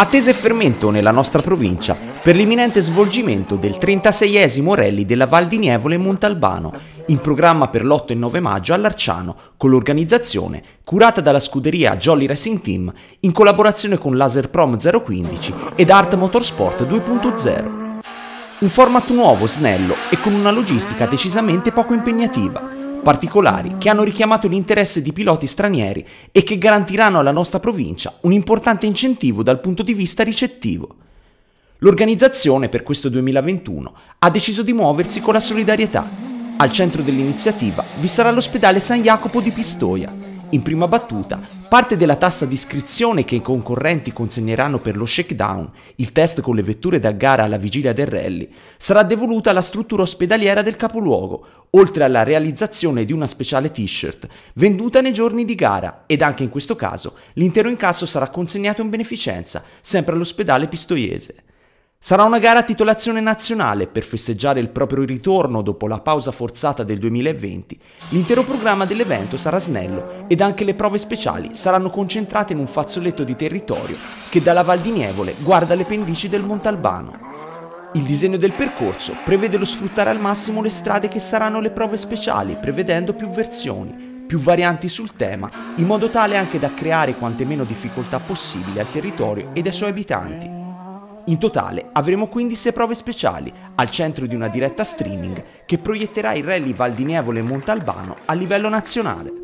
attese fermento nella nostra provincia per l'imminente svolgimento del 36esimo rally della Val di Nievole Montalbano, in programma per l'8 e 9 maggio all'Arciano, con l'organizzazione curata dalla scuderia Jolly Racing Team in collaborazione con Laser Prom 015 ed Art Motorsport 2.0. Un format nuovo, snello e con una logistica decisamente poco impegnativa particolari che hanno richiamato l'interesse di piloti stranieri e che garantiranno alla nostra provincia un importante incentivo dal punto di vista ricettivo. L'organizzazione per questo 2021 ha deciso di muoversi con la solidarietà. Al centro dell'iniziativa vi sarà l'ospedale San Jacopo di Pistoia, in prima battuta, parte della tassa di iscrizione che i concorrenti consegneranno per lo shakedown, il test con le vetture da gara alla vigilia del rally, sarà devoluta alla struttura ospedaliera del capoluogo, oltre alla realizzazione di una speciale t-shirt venduta nei giorni di gara ed anche in questo caso l'intero incasso sarà consegnato in beneficenza, sempre all'ospedale pistoiese. Sarà una gara a titolazione nazionale per festeggiare il proprio ritorno dopo la pausa forzata del 2020. L'intero programma dell'evento sarà snello ed anche le prove speciali saranno concentrate in un fazzoletto di territorio che dalla Val di Nievole guarda le pendici del Montalbano. Il disegno del percorso prevede lo sfruttare al massimo le strade che saranno le prove speciali, prevedendo più versioni, più varianti sul tema, in modo tale anche da creare quante meno difficoltà possibili al territorio ed ai suoi abitanti. In totale avremo quindi sei prove speciali, al centro di una diretta streaming che proietterà il rally Valdinevole-Montalbano a livello nazionale.